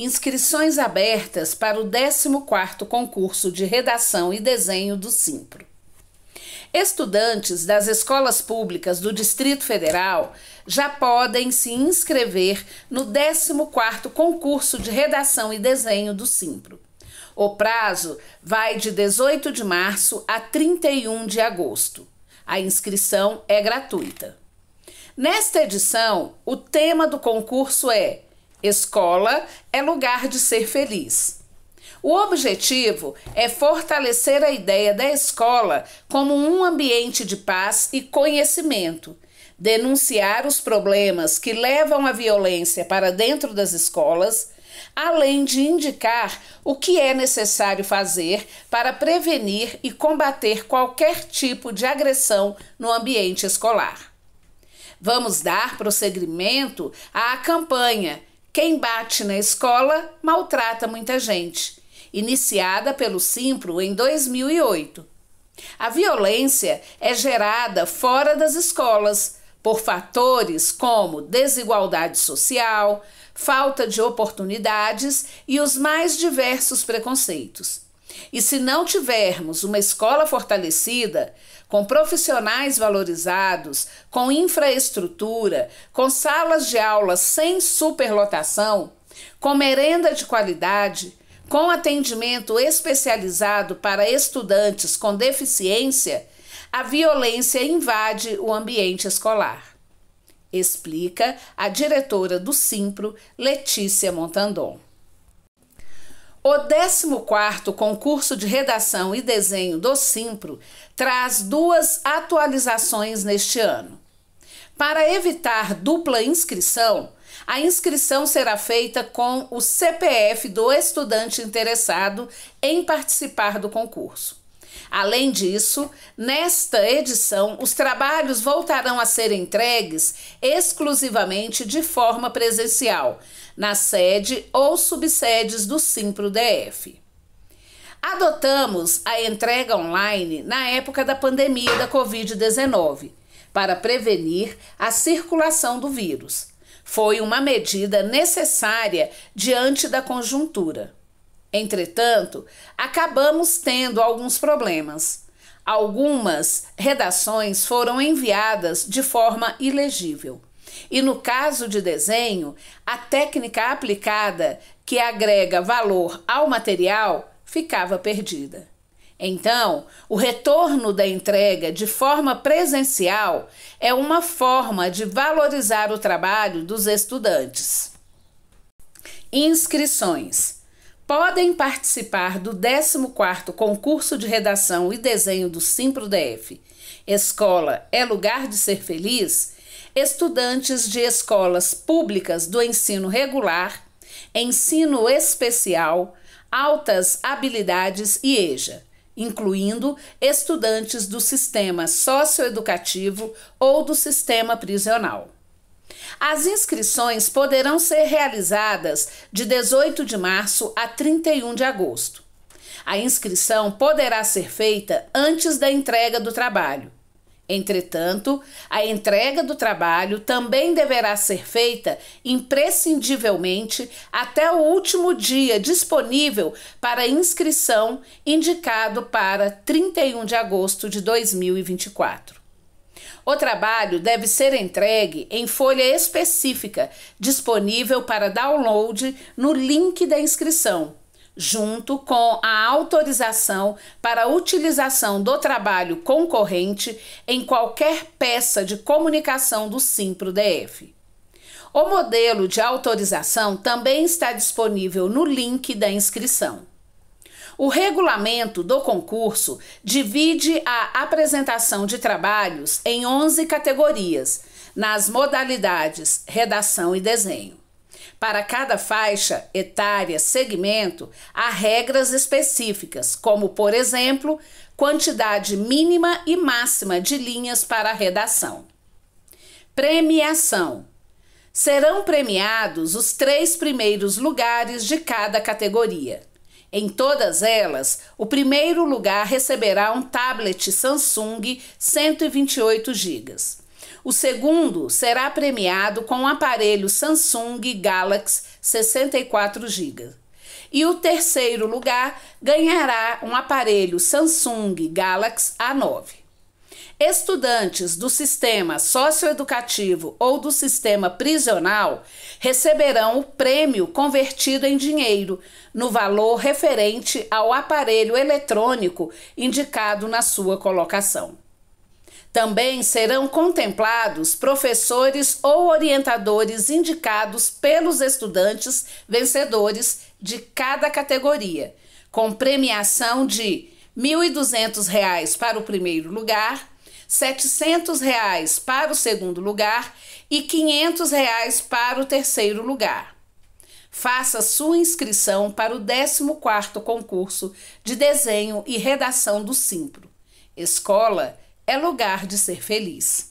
Inscrições abertas para o 14º concurso de redação e desenho do Simpro. Estudantes das escolas públicas do Distrito Federal já podem se inscrever no 14º concurso de redação e desenho do Simpro. O prazo vai de 18 de março a 31 de agosto. A inscrição é gratuita. Nesta edição, o tema do concurso é Escola é lugar de ser feliz. O objetivo é fortalecer a ideia da escola como um ambiente de paz e conhecimento, denunciar os problemas que levam a violência para dentro das escolas, além de indicar o que é necessário fazer para prevenir e combater qualquer tipo de agressão no ambiente escolar. Vamos dar prosseguimento à campanha quem bate na escola maltrata muita gente, iniciada pelo Simpro em 2008. A violência é gerada fora das escolas por fatores como desigualdade social, falta de oportunidades e os mais diversos preconceitos. E se não tivermos uma escola fortalecida, com profissionais valorizados, com infraestrutura, com salas de aula sem superlotação, com merenda de qualidade, com atendimento especializado para estudantes com deficiência, a violência invade o ambiente escolar. Explica a diretora do Simpro, Letícia Montandon. O 14º concurso de redação e desenho do Simpro traz duas atualizações neste ano. Para evitar dupla inscrição, a inscrição será feita com o CPF do estudante interessado em participar do concurso. Além disso, nesta edição, os trabalhos voltarão a ser entregues exclusivamente de forma presencial, na sede ou subsedes do Simpro DF. Adotamos a entrega online na época da pandemia da Covid-19 para prevenir a circulação do vírus. Foi uma medida necessária diante da conjuntura. Entretanto, acabamos tendo alguns problemas. Algumas redações foram enviadas de forma ilegível. E no caso de desenho, a técnica aplicada, que agrega valor ao material, ficava perdida. Então, o retorno da entrega de forma presencial é uma forma de valorizar o trabalho dos estudantes. Inscrições. Podem participar do 14º Concurso de Redação e Desenho do SimproDF, Escola é lugar de ser feliz? Estudantes de escolas públicas do ensino regular, ensino especial, altas habilidades e EJA, incluindo estudantes do sistema socioeducativo ou do sistema prisional. As inscrições poderão ser realizadas de 18 de março a 31 de agosto. A inscrição poderá ser feita antes da entrega do trabalho. Entretanto, a entrega do trabalho também deverá ser feita imprescindivelmente até o último dia disponível para inscrição, indicado para 31 de agosto de 2024. O trabalho deve ser entregue em folha específica disponível para download no link da inscrição junto com a autorização para utilização do trabalho concorrente em qualquer peça de comunicação do Simpro-DF. O modelo de autorização também está disponível no link da inscrição. O regulamento do concurso divide a apresentação de trabalhos em 11 categorias, nas modalidades redação e desenho. Para cada faixa etária, segmento, há regras específicas, como, por exemplo, quantidade mínima e máxima de linhas para a redação. Premiação: serão premiados os três primeiros lugares de cada categoria. Em todas elas, o primeiro lugar receberá um tablet Samsung 128 GB. O segundo será premiado com o um aparelho Samsung Galaxy 64 GB. E o terceiro lugar ganhará um aparelho Samsung Galaxy A9. Estudantes do sistema socioeducativo ou do sistema prisional receberão o prêmio convertido em dinheiro, no valor referente ao aparelho eletrônico indicado na sua colocação. Também serão contemplados professores ou orientadores indicados pelos estudantes vencedores de cada categoria, com premiação de R$ 1.200 para o primeiro lugar, R$ 700 reais para o segundo lugar e R$ 500 reais para o terceiro lugar. Faça sua inscrição para o 14º concurso de desenho e redação do Simpro. Escola é lugar de ser feliz.